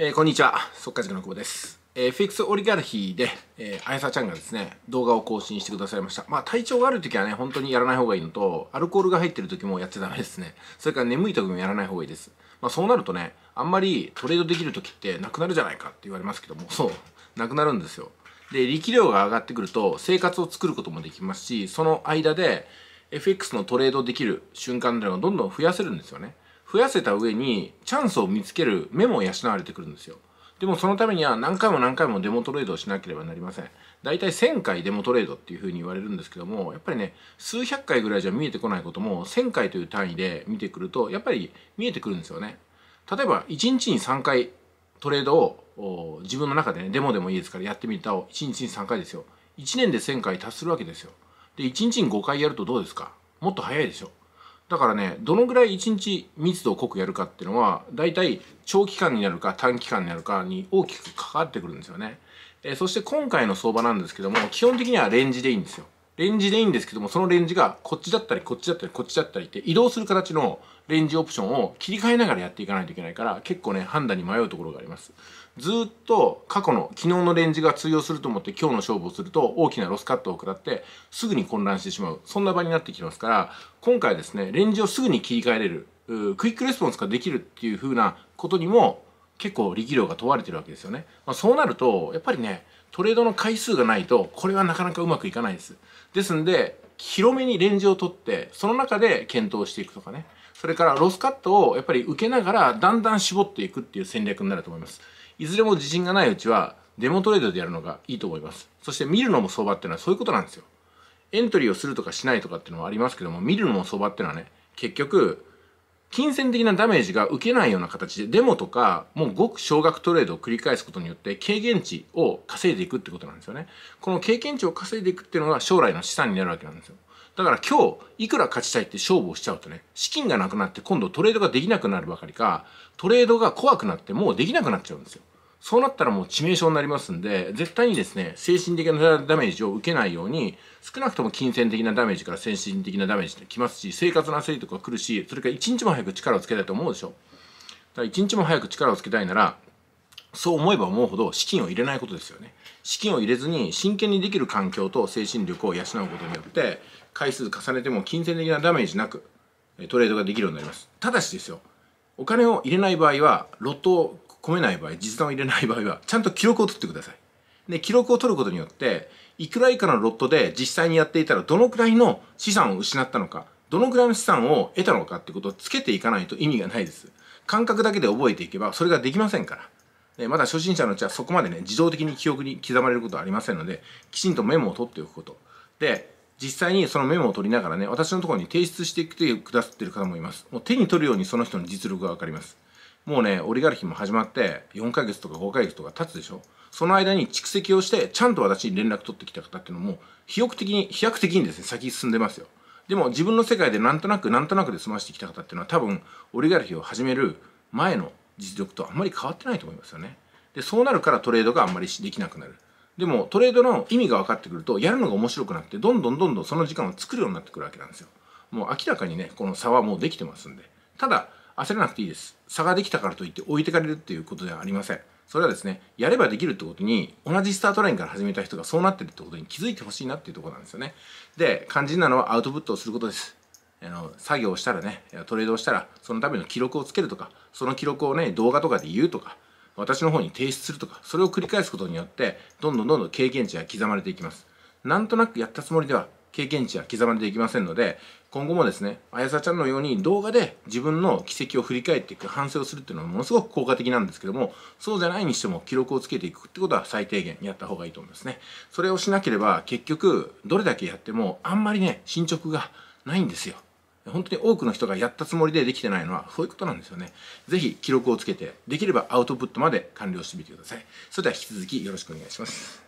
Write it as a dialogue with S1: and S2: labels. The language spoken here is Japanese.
S1: えー、こんにちは、速稼塾の久保です。えー、フィックスオリガルヒーで、えー、あやさちゃんがですね、動画を更新してくださいました。まあ、体調が悪い時はね、本当にやらない方がいいのと、アルコールが入ってる時もやってゃダメですね。それから眠い時もやらない方がいいです。まあ、そうなるとね、あんまりトレードできる時ってなくなるじゃないかって言われますけども、そう、なくなるんですよ。で、力量が上がってくると、生活を作ることもできますし、その間で、FX のトレードできる瞬間っていうのをどんどん増やせるんですよね。増やせた上にチャンスを見つける目も養われてくるんですよ。でもそのためには何回も何回もデモトレードをしなければなりません。大体1000回デモトレードっていうふうに言われるんですけども、やっぱりね、数百回ぐらいじゃ見えてこないことも1000回という単位で見てくると、やっぱり見えてくるんですよね。例えば1日に3回トレードを自分の中でね、デモでもいいですからやってみたを1日に3回ですよ。1年で1000回達するわけですよ。で、1日に5回やるとどうですかもっと早いでしょ。だからねどのぐらい一日密度を濃くやるかっていうのは大体長期間になるか短期間になるかに大きく関わってくるんですよね、えー、そして今回の相場なんですけども基本的にはレンジでいいんですよレンジでいいんですけどもそのレンジがこっちだったりこっちだったりこっちだったりって移動する形のレンジオプションを切り替えながらやっていかないといけないから結構ね判断に迷うところがありますずっと過去の昨日のレンジが通用すると思って今日の勝負をすると大きなロスカットを食らってすぐに混乱してしまうそんな場になってきますから今回ですねレンジをすぐに切り替えれるクイックレスポンスができるっていう風なことにも結構力量が問われてるわけですよね、まあ、そうなるとやっぱりねトレードの回数がないとこれはなかなかうまくいかないですですんで広めにレンジを取ってその中で検討していくとかねそれからロスカットをやっぱり受けながらだんだん絞っていくっていう戦略になると思いますいずれも自信がないうちは、デモトレードでやるのがいいと思います。そして見るのも相場っていうのはそういうことなんですよ。エントリーをするとかしないとかっていうのはありますけども、見るのも相場っていうのはね、結局、金銭的なダメージが受けないような形で、デモとか、もうごく少額トレードを繰り返すことによって、経験値を稼いでいくってことなんですよね。この経験値を稼いでいくっていうのが将来の資産になるわけなんですよ。だから今日、いくら勝ちたいって勝負をしちゃうとね、資金がなくなって今度トレードができなくなるばかりか、トレードが怖くなってもうできなくなっちゃうんですよ。そうなったらもう致命傷になりますんで、絶対にですね、精神的なダメージを受けないように、少なくとも金銭的なダメージから精神的なダメージってきますし、生活の焦りとか来るし、それから一日も早く力をつけたいと思うでしょ。だから一日も早く力をつけたいなら、そう思えば思うほど資金を入れないことですよね。資金を入れずに真剣にできる環境と精神力を養うことによって、回数重ねても金銭的なダメージなく、トレードができるようになります。ただしですよ、お金を入れない場合は、ロット込めない場合実弾を入れない場合はちゃんと記録を取ってくださいで記録を取ることによっていくら以下のロットで実際にやっていたらどのくらいの資産を失ったのかどのくらいの資産を得たのかってことをつけていかないと意味がないです感覚だけで覚えていけばそれができませんからでまだ初心者のうちはそこまでね自動的に記憶に刻まれることはありませんのできちんとメモを取っておくことで実際にそのメモを取りながらね私のところに提出してきてくださってる方もいますもう手に取るようにその人の実力が分かりますもうねオリガルヒも始まって4ヶ月とか5ヶ月とか経つでしょその間に蓄積をしてちゃんと私に連絡取ってきた方っていうのも飛躍的に飛躍的にですね先進んでますよでも自分の世界でなんとなくなんとなくで済ましてきた方っていうのは多分オリガルヒを始める前の実力とあんまり変わってないと思いますよねでそうなるからトレードがあんまりできなくなるでもトレードの意味が分かってくるとやるのが面白くなってどんどんどんどんその時間を作るようになってくるわけなんですよもう明らかにねこの差はもうできてますんでただ焦らなくていいです。差ができたからといって置いてかれるっていうことではありません。それはですね、やればできるってことに、同じスタートラインから始めた人がそうなってるってことに気づいてほしいなっていうとこなんですよね。で、肝心なのはアウトプットをすることです。あの作業をしたらね、トレードをしたら、そのための記録をつけるとか、その記録をね、動画とかで言うとか、私の方に提出するとか、それを繰り返すことによって、どんどんどんどん経験値が刻まれていきます。なんとなくやったつもりでは、経験値は刻まれていきませんので今後もですねあやさちゃんのように動画で自分の軌跡を振り返っていく反省をするっていうのはものすごく効果的なんですけどもそうじゃないにしても記録をつけていくってことは最低限やった方がいいと思いますねそれをしなければ結局どれだけやってもあんまりね進捗がないんですよ本当に多くの人がやったつもりでできてないのはそういうことなんですよね。是非記録をつけて、できればアウトプットまで完了してみてください。それでは引き続きよろしくお願いします。